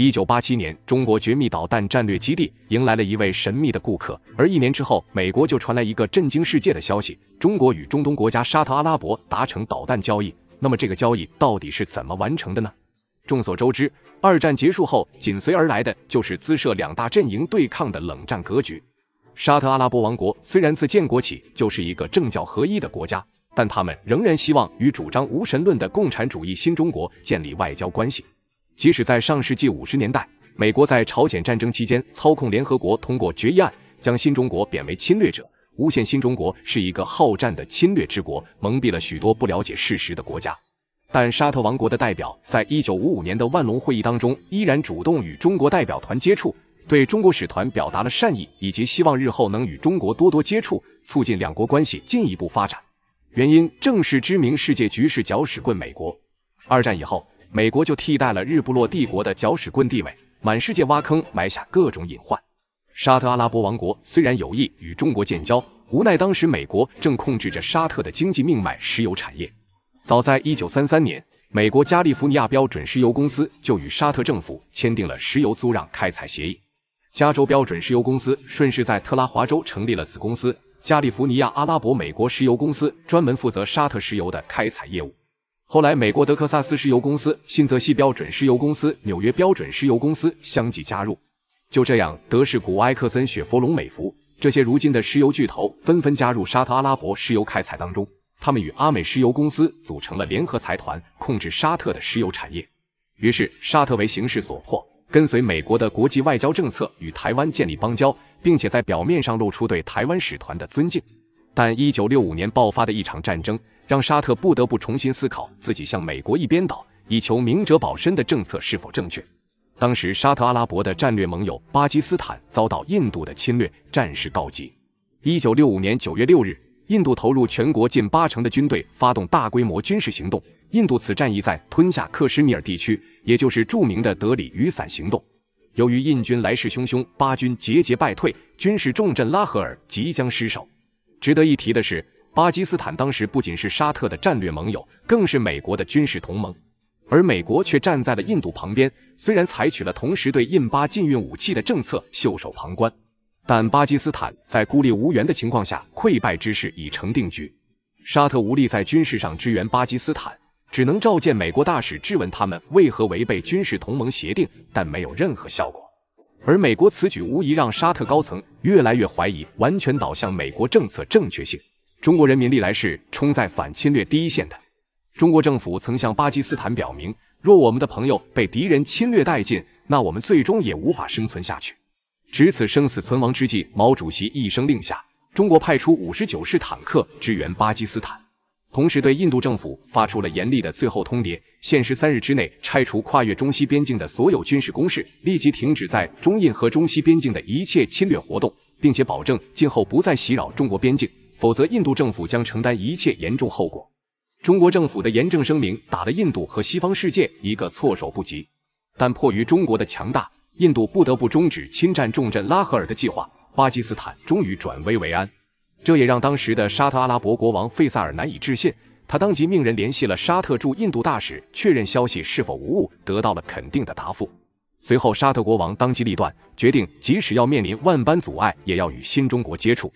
一九八七年，中国绝密导弹战略基地迎来了一位神秘的顾客，而一年之后，美国就传来一个震惊世界的消息：中国与中东国家沙特阿拉伯达成导弹交易。那么，这个交易到底是怎么完成的呢？众所周知，二战结束后，紧随而来的就是资设两大阵营对抗的冷战格局。沙特阿拉伯王国虽然自建国起就是一个政教合一的国家，但他们仍然希望与主张无神论的共产主义新中国建立外交关系。即使在上世纪五十年代，美国在朝鲜战争期间操控联合国通过决议案，将新中国贬为侵略者，诬陷新中国是一个好战的侵略之国，蒙蔽了许多不了解事实的国家。但沙特王国的代表在一九五五年的万隆会议当中，依然主动与中国代表团接触，对中国使团表达了善意，以及希望日后能与中国多多接触，促进两国关系进一步发展。原因正是知名世界局势搅屎棍美国。二战以后。美国就替代了日不落帝国的搅屎棍地位，满世界挖坑埋下各种隐患。沙特阿拉伯王国虽然有意与中国建交，无奈当时美国正控制着沙特的经济命脉——石油产业。早在1933年，美国加利福尼亚标准石油公司就与沙特政府签订了石油租让开采协议，加州标准石油公司顺势在特拉华州成立了子公司——加利福尼亚阿拉伯美国石油公司，专门负责沙特石油的开采业务。后来，美国德克萨斯石油公司、新泽西标准石油公司、纽约标准石油公司相继加入。就这样，德士古、埃克森、雪佛龙、美孚这些如今的石油巨头纷纷加入沙特阿拉伯石油开采当中。他们与阿美石油公司组成了联合财团，控制沙特的石油产业。于是，沙特为形势所迫，跟随美国的国际外交政策与台湾建立邦交，并且在表面上露出对台湾使团的尊敬。但一九六五年爆发的一场战争。让沙特不得不重新思考自己向美国一边倒，以求明哲保身的政策是否正确。当时，沙特阿拉伯的战略盟友巴基斯坦遭到印度的侵略，战事告急。一九六五年九月六日，印度投入全国近八成的军队，发动大规模军事行动。印度此战役在吞下克什米尔地区，也就是著名的“德里雨伞行动”。由于印军来势汹汹，巴军节节败退，军事重镇拉合尔即将失守。值得一提的是。巴基斯坦当时不仅是沙特的战略盟友，更是美国的军事同盟，而美国却站在了印度旁边。虽然采取了同时对印巴禁运武器的政策，袖手旁观，但巴基斯坦在孤立无援的情况下溃败之势已成定局。沙特无力在军事上支援巴基斯坦，只能召见美国大使质问他们为何违背军事同盟协定，但没有任何效果。而美国此举无疑让沙特高层越来越怀疑完全倒向美国政策正确性。中国人民历来是冲在反侵略第一线的。中国政府曾向巴基斯坦表明，若我们的朋友被敌人侵略殆尽，那我们最终也无法生存下去。值此生死存亡之际，毛主席一声令下，中国派出五十九式坦克支援巴基斯坦，同时对印度政府发出了严厉的最后通牒：限时三日之内拆除跨越中西边境的所有军事工事，立即停止在中印和中西边境的一切侵略活动，并且保证今后不再袭扰中国边境。否则，印度政府将承担一切严重后果。中国政府的严正声明打了印度和西方世界一个措手不及，但迫于中国的强大，印度不得不终止侵占重镇拉合尔的计划。巴基斯坦终于转危为安，这也让当时的沙特阿拉伯国王费萨尔难以置信。他当即命人联系了沙特驻印度大使，确认消息是否无误，得到了肯定的答复。随后，沙特国王当机立断，决定即使要面临万般阻碍，也要与新中国接触。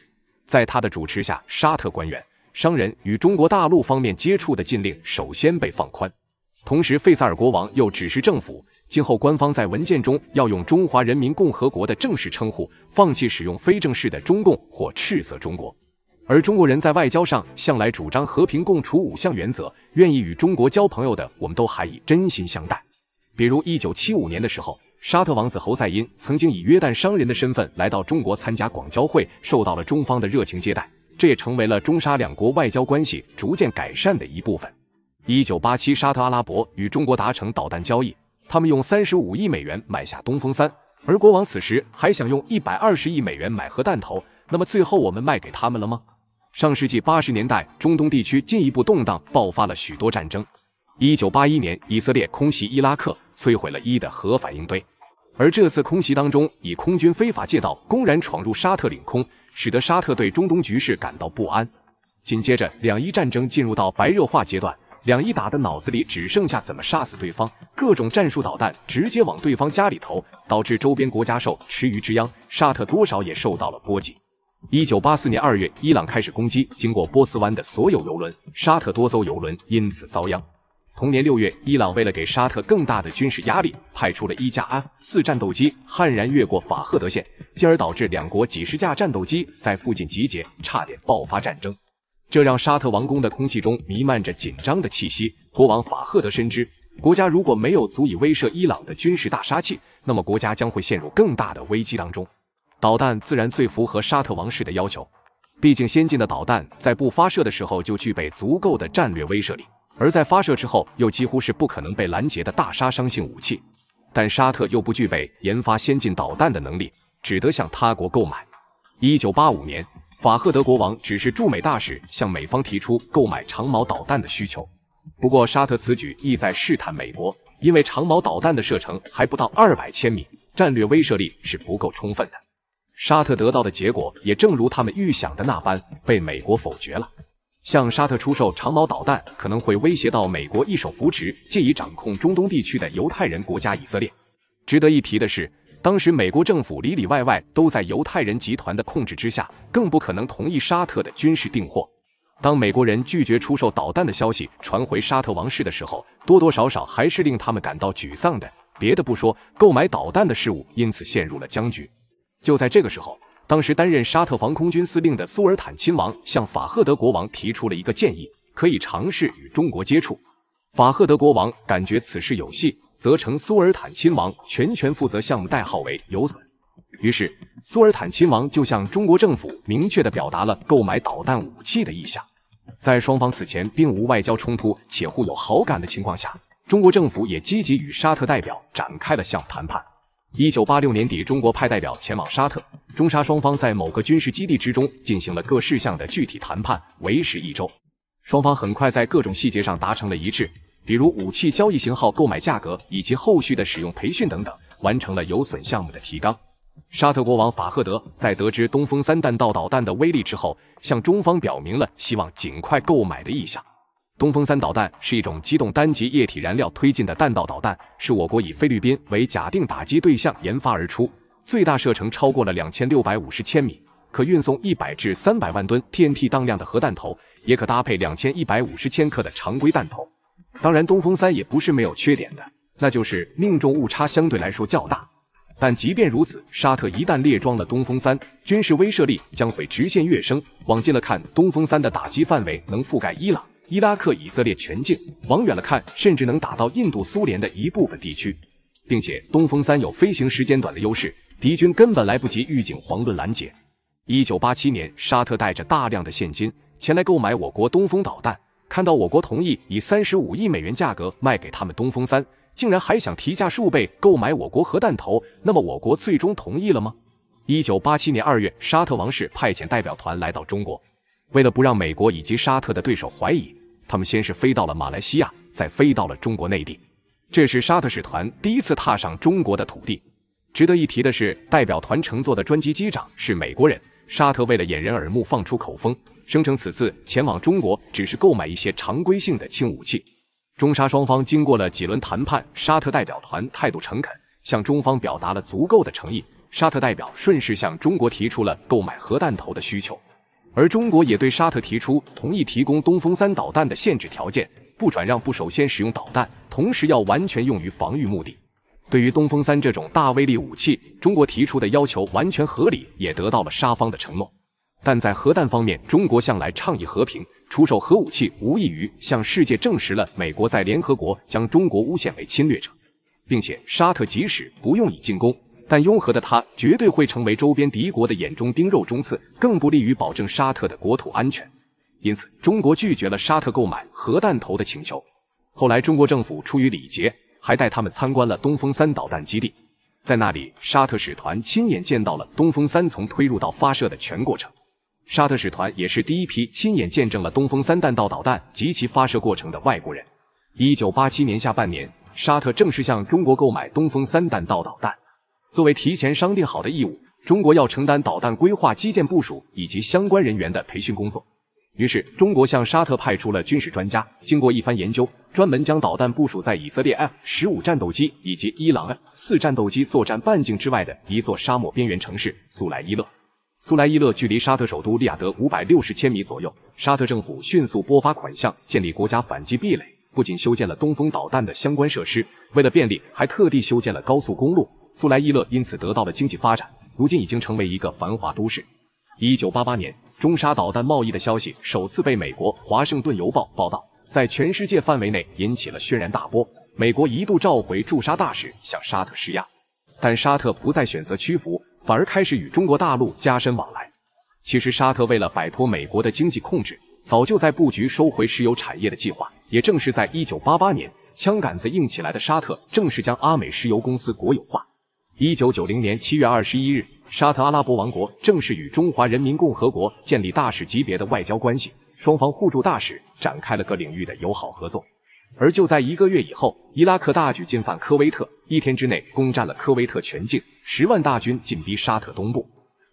在他的主持下，沙特官员、商人与中国大陆方面接触的禁令首先被放宽。同时，费萨尔国王又指示政府，今后官方在文件中要用中华人民共和国的正式称呼，放弃使用非正式的“中共”或斥责中国。而中国人在外交上向来主张和平共处五项原则，愿意与中国交朋友的，我们都还以真心相待。比如，一九七五年的时候。沙特王子侯赛因曾经以约旦商人的身份来到中国参加广交会，受到了中方的热情接待，这也成为了中沙两国外交关系逐渐改善的一部分。一九八七，沙特阿拉伯与中国达成导弹交易，他们用三十五亿美元买下东风三，而国王此时还想用一百二十亿美元买核弹头，那么最后我们卖给他们了吗？上世纪八十年代，中东地区进一步动荡，爆发了许多战争。一九八一年，以色列空袭伊拉克，摧毁了伊的核反应堆。而这次空袭当中，以空军非法借道，公然闯入沙特领空，使得沙特对中东局势感到不安。紧接着，两伊战争进入到白热化阶段，两伊打的脑子里只剩下怎么杀死对方，各种战术导弹直接往对方家里投，导致周边国家受池鱼之殃，沙特多少也受到了波及。一九八四年二月，伊朗开始攻击经过波斯湾的所有油轮，沙特多艘油轮因此遭殃。同年六月，伊朗为了给沙特更大的军事压力，派出了一架 F 四战斗机悍然越过法赫德线，进而导致两国几十架战斗机在附近集结，差点爆发战争。这让沙特王宫的空气中弥漫着紧张的气息。国王法赫德深知，国家如果没有足以威慑伊朗的军事大杀器，那么国家将会陷入更大的危机当中。导弹自然最符合沙特王室的要求，毕竟先进的导弹在不发射的时候就具备足够的战略威慑力。而在发射之后，又几乎是不可能被拦截的大杀伤性武器，但沙特又不具备研发先进导弹的能力，只得向他国购买。一九八五年，法赫德国王指示驻美大使向美方提出购买长矛导弹的需求。不过，沙特此举意在试探美国，因为长矛导弹的射程还不到二百千米，战略威慑力是不够充分的。沙特得到的结果也正如他们预想的那般，被美国否决了。向沙特出售长矛导弹可能会威胁到美国一手扶持、借以掌控中东地区的犹太人国家以色列。值得一提的是，当时美国政府里里外外都在犹太人集团的控制之下，更不可能同意沙特的军事订货。当美国人拒绝出售导弹的消息传回沙特王室的时候，多多少少还是令他们感到沮丧的。别的不说，购买导弹的事物因此陷入了僵局。就在这个时候。当时担任沙特防空军司令的苏尔坦亲王向法赫德国王提出了一个建议，可以尝试与中国接触。法赫德国王感觉此事有戏，则成苏尔坦亲王全权负责项目，代号为“有损”。于是，苏尔坦亲王就向中国政府明确地表达了购买导弹武器的意向。在双方此前并无外交冲突且互有好感的情况下，中国政府也积极与沙特代表展开了项目谈判。一九八六年底，中国派代表前往沙特。中沙双方在某个军事基地之中进行了各事项的具体谈判，为时一周。双方很快在各种细节上达成了一致，比如武器交易型号、购买价格以及后续的使用培训等等，完成了有损项目的提纲。沙特国王法赫德在得知东风三弹道导弹的威力之后，向中方表明了希望尽快购买的意向。东风三导弹是一种机动单级液体燃料推进的弹道导弹，是我国以菲律宾为假定打击对象研发而出。最大射程超过了两千六百五十千米，可运送一百至三百万吨 TNT 当量的核弹头，也可搭配两千一百五十千克的常规弹头。当然，东风三也不是没有缺点的，那就是命中误差相对来说较大。但即便如此，沙特一旦列装了东风三，军事威慑力将会直线跃升。往近了看，东风三的打击范围能覆盖伊朗、伊拉克、以色列全境；往远了看，甚至能打到印度、苏联的一部分地区，并且东风三有飞行时间短的优势。敌军根本来不及预警，黄论拦截。一九八七年，沙特带着大量的现金前来购买我国东风导弹，看到我国同意以三十五亿美元价格卖给他们东风三，竟然还想提价数倍购买我国核弹头。那么，我国最终同意了吗？一九八七年二月，沙特王室派遣代表团来到中国，为了不让美国以及沙特的对手怀疑，他们先是飞到了马来西亚，再飞到了中国内地。这是沙特使团第一次踏上中国的土地。值得一提的是，代表团乘坐的专机机长是美国人。沙特为了掩人耳目，放出口风，声称此次前往中国只是购买一些常规性的轻武器。中沙双方经过了几轮谈判，沙特代表团态度诚恳，向中方表达了足够的诚意。沙特代表顺势向中国提出了购买核弹头的需求，而中国也对沙特提出同意提供东风三导弹的限制条件：不转让，不首先使用导弹，同时要完全用于防御目的。对于东风三这种大威力武器，中国提出的要求完全合理，也得到了沙方的承诺。但在核弹方面，中国向来倡议和平，出售核武器无异于向世界证实了美国在联合国将中国诬陷为侵略者，并且沙特即使不用以进攻，但拥核的他绝对会成为周边敌国的眼中钉、肉中刺，更不利于保证沙特的国土安全。因此，中国拒绝了沙特购买核弹头的请求。后来，中国政府出于礼节。还带他们参观了东风三导弹基地，在那里，沙特使团亲眼见到了东风三从推入到发射的全过程。沙特使团也是第一批亲眼见证了东风三弹道导弹及其发射过程的外国人。一九八七年下半年，沙特正式向中国购买东风三弹道导弹。作为提前商定好的义务，中国要承担导弹规划、基建部署以及相关人员的培训工作。于是，中国向沙特派出了军事专家，经过一番研究，专门将导弹部署在以色列 F 十五战斗机以及伊朗 F 四战斗机作战半径之外的一座沙漠边缘城市苏莱伊勒。苏莱伊勒距离沙特首都利雅得五百六十千米左右。沙特政府迅速拨发款项，建立国家反击壁垒，不仅修建了东风导弹的相关设施，为了便利，还特地修建了高速公路。苏莱伊勒因此得到了经济发展，如今已经成为一个繁华都市。一九八八年。中沙导弹贸易的消息首次被美国《华盛顿邮报》报道，在全世界范围内引起了轩然大波。美国一度召回驻沙大使，向沙特施压，但沙特不再选择屈服，反而开始与中国大陆加深往来。其实，沙特为了摆脱美国的经济控制，早就在布局收回石油产业的计划。也正是在一九八八年，枪杆子硬起来的沙特，正式将阿美石油公司国有化。一九九零年七月二十一日，沙特阿拉伯王国正式与中华人民共和国建立大使级别的外交关系，双方互助大使展开了各领域的友好合作。而就在一个月以后，伊拉克大举进犯科威特，一天之内攻占了科威特全境，十万大军进逼沙特东部。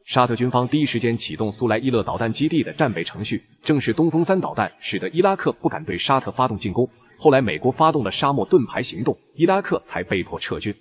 沙特军方第一时间启动苏莱伊勒导弹基地的战备程序，正是东风三导弹使得伊拉克不敢对沙特发动进攻。后来，美国发动了沙漠盾牌行动，伊拉克才被迫撤军。